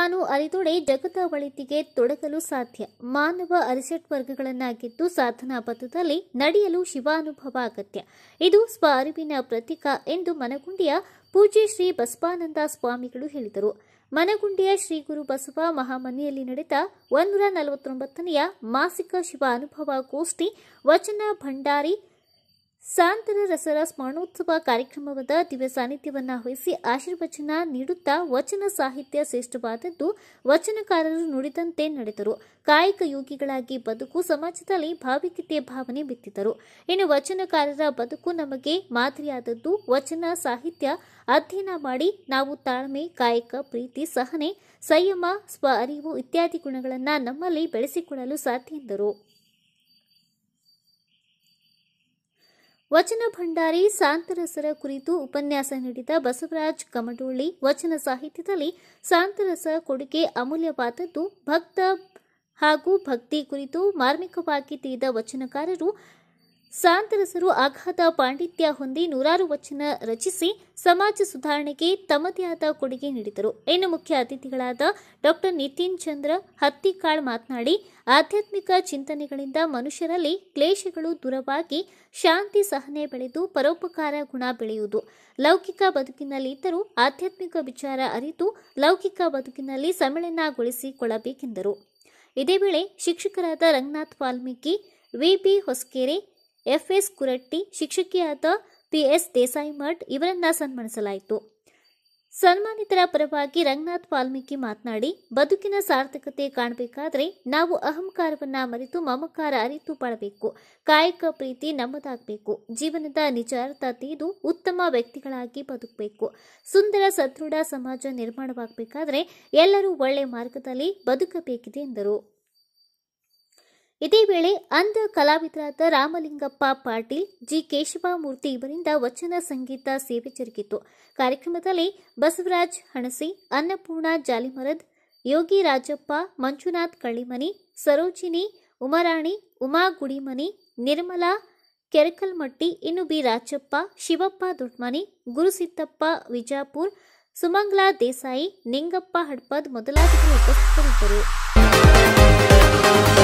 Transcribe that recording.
ತಾನು ಅರಿದೊಡೆ ಜಗದ ಒಳಿತಿಗೆ ತೊಡಗಲು ಸಾಧ್ಯ ಮಾನವ ಅರಿಸೆಟ್ ವರ್ಗಗಳನ್ನಾಗಿದ್ದು ಸಾಧನಾ ಪಥದಲ್ಲಿ ನಡೆಯಲು ಶಿವಾನುಭವ ಅಗತ್ಯ ಇದು ಸ್ವ ಅರಿವಿನ ಪ್ರತೀಕ ಎಂದು ಮನಗುಂಡಿಯ ಪೂಜೆ ಶ್ರೀ ಬಸವಾನಂದ ಸ್ವಾಮಿಗಳು ಹೇಳಿದರು ಮನಗುಂಡಿಯ ಶ್ರೀ ಗುರು ಬಸವ ಮಹಾಮನೆಯಲ್ಲಿ ನಡೆದ ಒಂದೂರ ನಲವತ್ತೊಂಬತ್ತನೆಯ ಮಾಸಿಕ ಶಿವ ಅನುಭವ ಗೋಷ್ಠಿ ವಚನ ಭಂಡಾರಿ ಸಾಂತರ ರಸರ ಸ್ಮರಣೋತ್ಸವ ಕಾರ್ಯಕ್ರಮದ ದಿವ್ಯ ಸಾನ್ನಿಧ್ಯವನ್ನು ವಹಿಸಿ ಆಶೀರ್ವಚನ ನೀಡುತ್ತಾ ವಚನ ಸಾಹಿತ್ಯ ಶ್ರೇಷ್ಠವಾದದ್ದು ವಚನಕಾರರು ನುಡಿದಂತೆ ನಡೆದರು ಕಾಯಕ ಯೋಗಿಗಳಾಗಿ ಬದುಕು ಸಮಾಜದಲ್ಲಿ ಭಾವಿಕತೆಯ ಭಾವನೆ ಬಿತ್ತಿದರು ಇನ್ನು ವಚನಕಾರರ ಬದುಕು ನಮಗೆ ಮಾದರಿಯಾದದ್ದು ವಚನ ಸಾಹಿತ್ಯ ಅಧ್ಯಯನ ಮಾಡಿ ನಾವು ತಾಳ್ಮೆ ಕಾಯಕ ಪ್ರೀತಿ ಸಹನೆ ಸಂಯಮ ಸ್ವ ಅರಿವು ಇತ್ಯಾದಿ ಗುಣಗಳನ್ನು ನಮ್ಮಲ್ಲಿ ಬೆಳೆಸಿಕೊಳ್ಳಲು ಸಾಧ್ಯ ಎಂದರು ವಚನ ಭಂಡಾರಿ ಸಾಂತರಸರ ಕುರಿತು ಉಪನ್ಯಾಸ ನೀಡಿದ ಬಸವರಾಜ್ ಕಮಟೋಳ್ಳಿ ವಚನ ಸಾಹಿತ್ಯದಲ್ಲಿ ಸಾಂತರಸ ಕೊಡುಗೆ ಅಮೂಲ್ಯವಾದದ್ದು ಭಕ್ತ ಹಾಗೂ ಭಕ್ತಿ ಕುರಿತು ಮಾರ್ಮಿಕವಾಗಿ ತಿಳಿದ ವಚನಕಾರರು ಸಾಂತರಸರು ಆಘಾತ ಪಾಂಡಿತ್ಯ ಹೊಂದಿ ನೂರಾರು ವಚನ ರಚಿಸಿ ಸಮಾಜ ಸುಧಾರಣೆಗೆ ತಮ್ಮದೇ ಆದ ಕೊಡುಗೆ ನೀಡಿದರು ಇನ್ನು ಮುಖ್ಯ ಅತಿಥಿಗಳಾದ ಡಾಕ್ಟರ್ ನಿತಿನ್ ಚಂದ್ರ ಹತ್ತಿಕಾಳ್ ಮಾತನಾಡಿ ಆಧ್ಯಾತ್ಮಿಕ ಚಿಂತನೆಗಳಿಂದ ಮನುಷ್ಯರಲ್ಲಿ ಕ್ಲೇಶಗಳು ದೂರವಾಗಿ ಶಾಂತಿ ಸಹನೆ ಬೆಳೆದು ಪರೋಪಕಾರ ಗುಣ ಬೆಳೆಯುವುದು ಲೌಕಿಕ ಬದುಕಿನಲ್ಲಿ ಇದ್ದರೂ ಆಧ್ಯಾತ್ಮಿಕ ವಿಚಾರ ಅರಿತು ಲೌಕಿಕ ಬದುಕಿನಲ್ಲಿ ಸಮ್ಮಿಳನಗೊಳಿಸಿಕೊಳ್ಳಬೇಕೆಂದರು ಇದೇ ವೇಳೆ ಶಿಕ್ಷಕರಾದ Ranganath Valmiki VB Hosakere F S Kuratti ಶಿಕ್ಷಕಿಯಾದ ಪಿ ಎಸ್ ದೇಸಾಯಿ ಮಠ್ ಇವರನ್ನ ಸನ್ಮಾನಿಸಲಾಯಿತು ಸನ್ಮಾನಿತರ ಪರವಾಗಿ ರಂಗನಾಥ್ ವಾಲ್ಮೀಕಿ ಮಾತನಾಡಿ ಬದುಕಿನ ಸಾರ್ಥಕತೆ ಕಾಣಬೇಕಾದ್ರೆ ನಾವು ಅಹಂಕಾರವನ್ನ ಮರೆತು ಮಮಕಾರ ಅರಿತು ಬಾಳಬೇಕು ಕಾಯಕ ಪ್ರೀತಿ ನಮ್ಮದಾಗಬೇಕು ಜೀವನದ ನಿಜಾರ್ಥ ತೀದು ಉತ್ತಮ ವ್ಯಕ್ತಿಗಳಾಗಿ ಬದುಕಬೇಕು ಸುಂದರ ಸದೃಢ ಸಮಾಜ ನಿರ್ಮಾಣವಾಗಬೇಕಾದ್ರೆ ಎಲ್ಲರೂ ಒಳ್ಳೆಯ ಮಾರ್ಗದಲ್ಲಿ ಬದುಕಬೇಕಿದೆ ಎಂದರು ಇದೇ ವೇಳೆ ಅಂಧ ಕಲಾವಿದರಾದ ರಾಮಲಿಂಗಪ್ಪ ಪಾಟೀಲ್ ಜಿ ಮೂರ್ತಿ ಇವರಿಂದ ವಚನ ಸಂಗೀತ ಸೇವೆ ಜರುಗಿತು ಕಾರ್ಯಕ್ರಮದಲ್ಲಿ ಬಸವರಾಜ್ ಹಣಸಿ ಅನ್ನಪೂರ್ಣ ಜಾಲಿಮರದ್ ಯೋಗಿ ರಾಜಪ್ಪ ಮಂಜುನಾಥ್ ಕಳ್ಳಿಮನಿ ಸರೋಜಿನಿ ಉಮರಾಣಿ ಉಮಾ ಗುಡಿಮನಿ ನಿರ್ಮಲಾ ಕೆರಕಲ್ಮಟ್ಟಿ ಇನ್ನು ಬಿ ರಾಜಪ್ಪ ಶಿವಪ್ಪ ದೊಡ್ಮನಿ ಗುರುಸಿದ್ದಪ್ಪ ವಿಜಾಪುರ್ ಸುಮಂಗ್ಲಾ ದೇಸಾಯಿ ನಿಂಗಪ್ಪ ಹಡ್ಪದ್ ಮೊದಲಾದವರು ಉಪಸ್ಥಿತರಿದ್ದರು